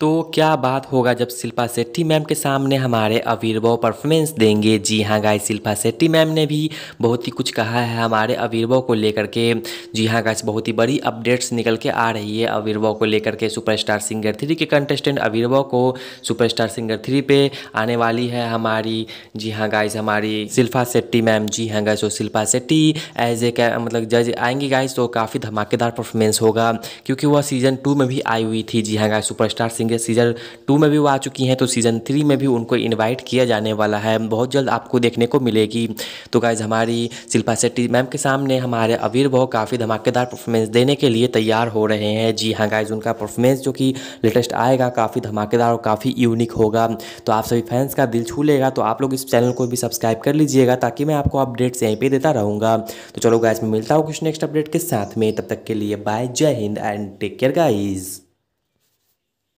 तो क्या बात होगा जब शिल्पा शेट्टी मैम के सामने हमारे अवीरबव परफॉर्मेंस देंगे जी हाँ गाइस शिल्पा शेट्टी मैम ने भी बहुत ही कुछ कहा है हमारे अवीरबव को लेकर के जी हाँ गाइस बहुत ही बड़ी अपडेट्स निकल के आ रही है अवीरबव को लेकर के सुपरस्टार सिंगर थ्री के कंटेस्टेंट अवीरबव को सुपरस्टार सिंगर थ्री पे आने वाली है हमारी जी हाँ गाइस हमारी शिल्पा शेट्टी मैम जी हाँ गाइस वो तो शिल्पा शेट्टी एज ए मतलब जज आएंगी गाइस तो काफ़ी धमाकेदार परफॉर्मेंस होगा क्योंकि वह सीज़न टू में भी आई हुई थी जी हाँ गाइस सुपरस्टार देखेंगे सीज़न टू में भी वो आ चुकी हैं तो सीज़न थ्री में भी उनको इन्वाइट किया जाने वाला है बहुत जल्द आपको देखने को मिलेगी तो गाइज हमारी शिल्पा शेट्टी मैम के सामने हमारे अवीर भाव काफ़ी धमाकेदार परफॉर्मेंस देने के लिए तैयार हो रहे हैं जी हाँ गाइज उनका परफॉर्मेंस जो कि लेटेस्ट आएगा काफ़ी धमाकेदार और काफ़ी यूनिक होगा तो आप सभी फैंस का दिल छू लेगा तो आप लोग इस चैनल को भी सब्सक्राइब कर लीजिएगा ताकि मैं आपको अपडेट्स यहीं पर देता रहूँगा तो चलो गाइज में मिलता हूँ कुछ नेक्स्ट अपडेट के साथ में तब तक के लिए बाय जय हिंद एंड टेक केयर गाइज़